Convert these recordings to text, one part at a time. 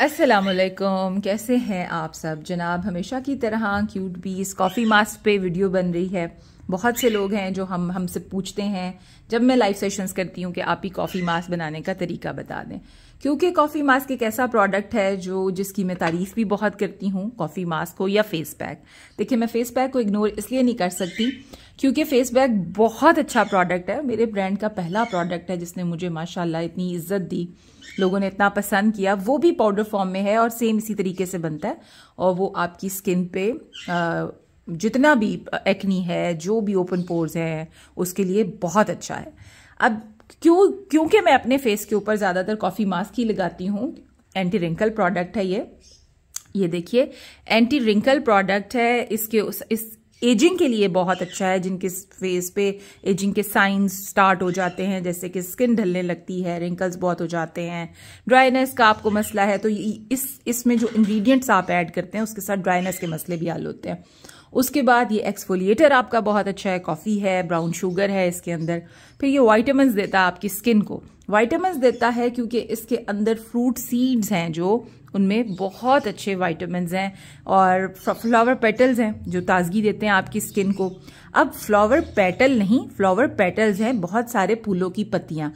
असलकुम कैसे हैं आप सब जनाब हमेशा की तरह क्यूट बीस कॉफ़ी मास्क पे वीडियो बन रही है बहुत से लोग हैं जो हम हमसे पूछते हैं जब मैं लाइव सेशंस करती हूँ कि आप ही कॉफ़ी मास्क बनाने का तरीका बता दें क्योंकि कॉफ़ी मास्क एक ऐसा प्रोडक्ट है जो जिसकी मैं तारीफ भी बहुत करती हूँ कॉफ़ी मास्क को या फेस पैक देखिए मैं फेस पैक को इग्नोर इसलिए नहीं कर सकती क्योंकि फेस पैक बहुत अच्छा प्रोडक्ट है मेरे ब्रांड का पहला प्रोडक्ट है जिसने मुझे माशाल्लाह इतनी इज्जत दी लोगों ने इतना पसंद किया वो भी पाउडर फॉर्म में है और सेम इसी तरीके से बनता है और वो आपकी स्किन पे जितना भी एक्नी है जो भी ओपन पोर्स हैं उसके लिए बहुत अच्छा है अब क्यों क्योंकि मैं अपने फेस के ऊपर ज़्यादातर कॉफ़ी मास्क ही लगाती हूँ एंटी रिंकल प्रोडक्ट है ये ये देखिए एंटी रिंकल प्रोडक्ट है इसके उस, इस एजिंग के लिए बहुत अच्छा है जिनके फेस पे एजिंग के साइंस स्टार्ट हो जाते हैं जैसे कि स्किन ढलने लगती है रिंकल्स बहुत हो जाते हैं ड्राइनेस का आपको मसला है तो इस इसमें जो इंग्रेडिएंट्स आप ऐड करते हैं उसके साथ ड्राइनेस के मसले भी हल होते हैं उसके बाद ये एक्सफोलिएटर आपका बहुत अच्छा है कॉफ़ी है ब्राउन शुगर है इसके अंदर फिर ये वाइटामस देता है आपकी स्किन को वाइटामस देता है क्योंकि इसके अंदर फ्रूट सीड्स हैं जो उनमें बहुत अच्छे वाइटामिन हैं और फ्लावर पेटल्स हैं जो ताजगी देते हैं आपकी स्किन को अब फ्लावर पेटल नहीं फ्लावर पेटल्स हैं बहुत सारे फूलों की पत्तियाँ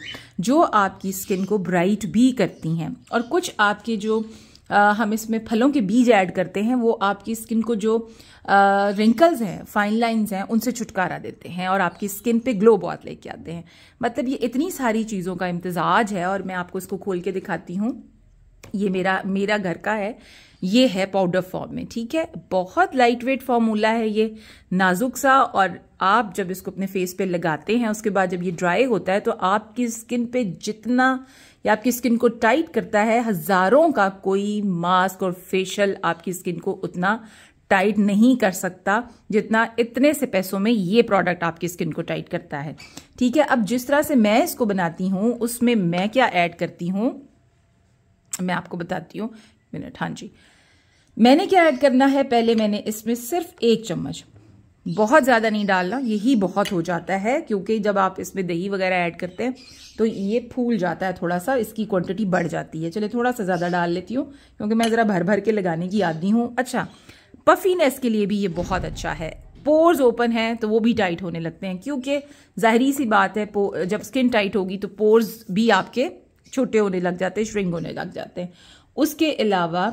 जो आपकी स्किन को ब्राइट भी करती हैं और कुछ आपके जो हम इसमें फलों के बीज ऐड करते हैं वो आपकी स्किन को जो रिंकल्स हैं फाइन लाइंस हैं उनसे छुटकारा देते हैं और आपकी स्किन पे ग्लो बहुत लेके आते हैं मतलब ये इतनी सारी चीज़ों का इम्तजाज है और मैं आपको इसको खोल के दिखाती हूँ ये मेरा मेरा घर का है ये है पाउडर फॉर्म में ठीक है बहुत लाइट वेट फॉर्मूला है ये नाजुक सा और आप जब इसको अपने फेस पे लगाते हैं उसके बाद जब ये ड्राई होता है तो आपकी स्किन पे जितना या आपकी स्किन को टाइट करता है हजारों का कोई मास्क और फेशियल आपकी स्किन को उतना टाइट नहीं कर सकता जितना इतने से पैसों में ये प्रोडक्ट आपकी स्किन को टाइट करता है ठीक है अब जिस तरह से मैं इसको बनाती हूं उसमें मैं क्या ऐड करती हूं मैं आपको बताती हूं मिनट हां जी मैंने क्या ऐड करना है पहले मैंने इसमें सिर्फ एक चम्मच बहुत ज़्यादा नहीं डालना यही बहुत हो जाता है क्योंकि जब आप इसमें दही वगैरह ऐड करते हैं तो ये फूल जाता है थोड़ा सा इसकी क्वांटिटी बढ़ जाती है चले थोड़ा सा ज़्यादा डाल लेती हूँ क्योंकि मैं ज़रा भर भर के लगाने की आदि हूँ अच्छा पफीनेस के लिए भी ये बहुत अच्छा है पोर्स ओपन हैं तो वो भी टाइट होने लगते हैं क्योंकि ज़ाहरी सी बात है जब स्किन टाइट होगी तो पोर्स भी आपके छोटे होने लग जाते हैं श्रिंग होने लग जाते हैं उसके अलावा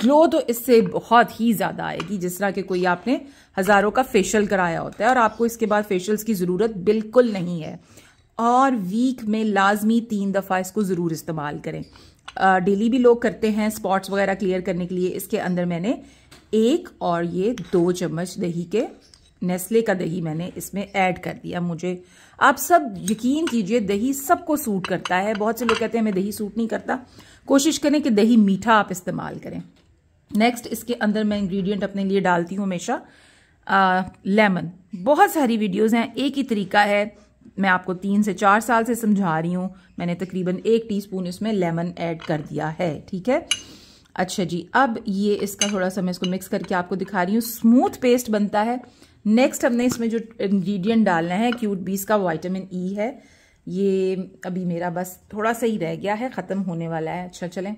ग्लो तो इससे बहुत ही ज़्यादा आएगी जिस तरह के कोई आपने हज़ारों का फेशियल कराया होता है और आपको इसके बाद फेशियल्स की ज़रूरत बिल्कुल नहीं है और वीक में लाजमी तीन दफ़ा इसको ज़रूर इस्तेमाल करें डेली भी लोग करते हैं स्पॉट्स वगैरह क्लियर करने के लिए इसके अंदर मैंने एक और ये दो चम्मच दही के नेस्ले का दही मैंने इसमें ऐड कर दिया मुझे आप सब यकीन कीजिए दही सबको सूट करता है बहुत से लोग कहते हैं मैं दही सूट नहीं करता कोशिश करें कि दही मीठा आप इस्तेमाल करें नेक्स्ट इसके अंदर मैं इंग्रेडिएंट अपने लिए डालती हूँ हमेशा लेमन बहुत सारी वीडियोस हैं एक ही तरीका है मैं आपको तीन से चार साल से समझा रही हूँ मैंने तकरीबन एक टी इसमें लेमन ऐड कर दिया है ठीक है अच्छा जी अब ये इसका थोड़ा सा मैं इसको मिक्स करके आपको दिखा रही हूँ स्मूथ पेस्ट बनता है नेक्स्ट हमने इसमें जो इंग्रेडिएंट डालना है क्यूट बीस का विटामिन ई e है ये अभी मेरा बस थोड़ा सा ही रह गया है ख़त्म होने वाला है अच्छा चलें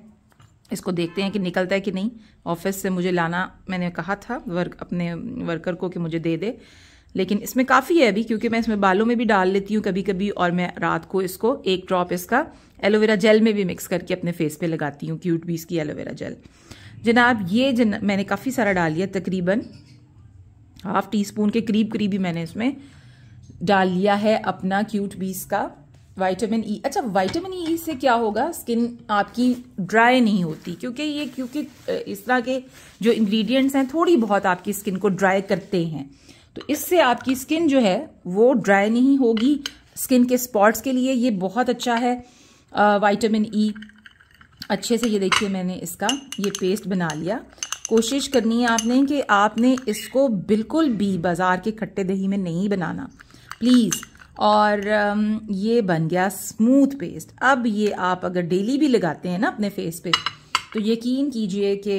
इसको देखते हैं कि निकलता है कि नहीं ऑफिस से मुझे लाना मैंने कहा था वर्क अपने वर्कर को कि मुझे दे दे लेकिन इसमें काफ़ी है अभी क्योंकि मैं इसमें बालों में भी डाल लेती हूँ कभी कभी और मैं रात को इसको एक ड्रॉप इसका एलोवेरा जेल में भी मिक्स करके अपने फेस पे लगाती हूँ क्यूट बीस की एलोवेरा जेल जनाब ये जन मैंने काफ़ी सारा डाल लिया तकरीबन हाफ टी स्पून के करीब करीब ही मैंने इसमें डाल लिया है अपना क्यूट बीस का वाइटामिन ई e. अच्छा वाइटामिन ई e से क्या होगा स्किन आपकी ड्राई नहीं होती क्योंकि ये क्योंकि इस तरह के जो इंग्रेडिएंट्स हैं थोड़ी बहुत आपकी स्किन को ड्राई करते हैं तो इससे आपकी स्किन जो है वो ड्राई नहीं होगी स्किन के स्पॉट्स के लिए ये बहुत अच्छा है वाइटामिन ई e. अच्छे से ये देखिए मैंने इसका ये पेस्ट बना लिया कोशिश करनी है आपने कि आपने इसको बिल्कुल भी बाज़ार के खट्टे दही में नहीं बनाना प्लीज़ और um, ये बन गया स्मूथ पेस्ट अब ये आप अगर डेली भी लगाते हैं ना अपने फेस पे तो यकीन कीजिए कि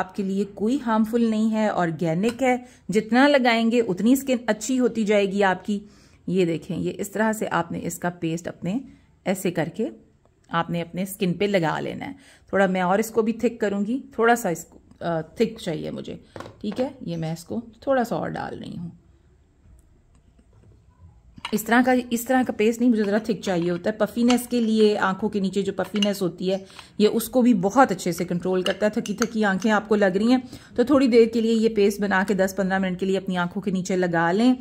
आपके लिए कोई हार्मफुल नहीं है ऑर्गेनिक है जितना लगाएंगे उतनी स्किन अच्छी होती जाएगी आपकी ये देखें ये इस तरह से आपने इसका पेस्ट अपने ऐसे करके आपने अपने स्किन पे लगा लेना है थोड़ा मैं और इसको भी थिक करूँगी थोड़ा सा इसको थिक चाहिए मुझे ठीक है ये मैं इसको थोड़ा सा और डाल रही हूँ इस तरह का इस तरह का पेस्ट नहीं मुझे ज़रा थिक चाहिए होता है पफीनेस के लिए आंखों के नीचे जो पफीनेस होती है ये उसको भी बहुत अच्छे से कंट्रोल करता है थकी थकी आंखें आपको लग रही हैं तो थोड़ी देर के लिए ये पेस्ट बना के 10-15 मिनट के लिए अपनी आंखों के नीचे लगा लें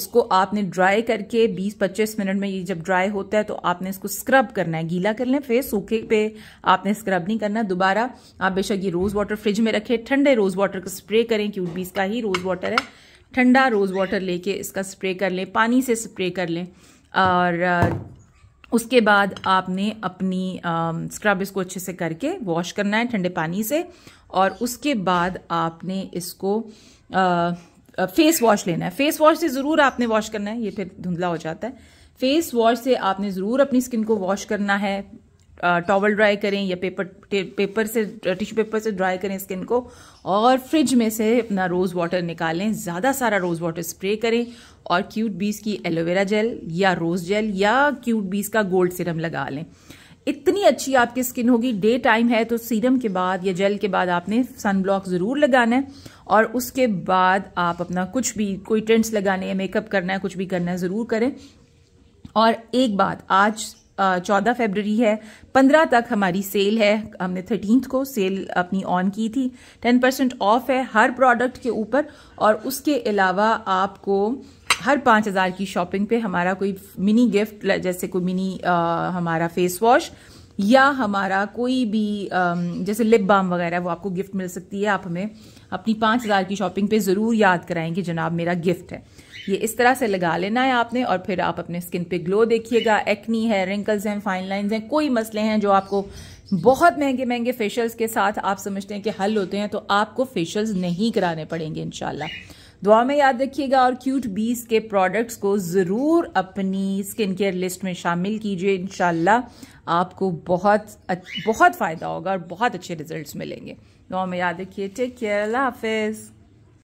इसको आपने ड्राई करके बीस पच्चीस मिनट में ये जब ड्राई होता है तो आपने इसको स्क्रब करना है गीला कर लें फिर सूखे पे आपने स्क्रब नहीं करना दोबारा आप बेशक ये रोज़ वाटर फ्रिज में रखें ठंडे रोज़ वाटर को स्प्रे करें क्यूट बीस का ही रोज़ वाटर है ठंडा रोज़ वाटर लेके इसका स्प्रे कर लें पानी से स्प्रे कर लें और उसके बाद आपने अपनी स्क्रब इसको अच्छे से करके वॉश करना है ठंडे पानी से और उसके बाद आपने इसको आ, फेस वॉश लेना है फेस वॉश से ज़रूर आपने वॉश करना है ये फिर धुंधला हो जाता है फेस वॉश से आपने ज़रूर अपनी स्किन को वॉश करना है टॉवल ड्राई करें या पेपर पेपर से टिश्यू पेपर से ड्राई करें स्किन को और फ्रिज में से अपना रोज़ वाटर निकालें ज़्यादा सारा रोज़ वाटर स्प्रे करें और क्यूट बीस की एलोवेरा जेल या रोज़ जेल या क्यूट बीस का गोल्ड सिरम लगा लें इतनी अच्छी आपकी स्किन होगी डे टाइम है तो सीरम के बाद या जेल के बाद आपने सन ब्लॉक ज़रूर लगाना है और उसके बाद आप अपना कुछ भी कोई ट्रेंड्स लगाने या मेकअप करना है कुछ भी करना है ज़रूर करें और एक बात आज चौदह फेबररी है पंद्रह तक हमारी सेल है हमने थर्टीन को सेल अपनी ऑन की थी टेन परसेंट ऑफ है हर प्रोडक्ट के ऊपर और उसके अलावा आपको हर पाँच हज़ार की शॉपिंग पे हमारा कोई मिनी गिफ्ट जैसे कोई मिनी आ, हमारा फेस वॉश या हमारा कोई भी आ, जैसे लिप बाम वगैरह वो आपको गिफ्ट मिल सकती है आप हमें अपनी पाँच हज़ार की शॉपिंग पे ज़रूर याद कराएं कि जनाब मेरा गिफ्ट है ये इस तरह से लगा लेना है आपने और फिर आप अपने स्किन पे ग्लो देखिएगा एक्नी है रिंकल्स हैं फाइन लाइंस हैं कोई मसले हैं जो आपको बहुत महंगे महंगे फेशियल्स के साथ आप समझते हैं कि हल होते हैं तो आपको फेशियल्स नहीं कराने पड़ेंगे इनशाला दुआ में याद रखिएगा और क्यूट बीस के प्रोडक्ट्स को ज़रूर अपनी स्किन केयर लिस्ट में शामिल कीजिए इनशाला आपको बहुत बहुत फ़ायदा होगा और बहुत अच्छे रिजल्ट्स मिलेंगे दुआ में याद रखिए टेक केयर अल्लाह हाफिज़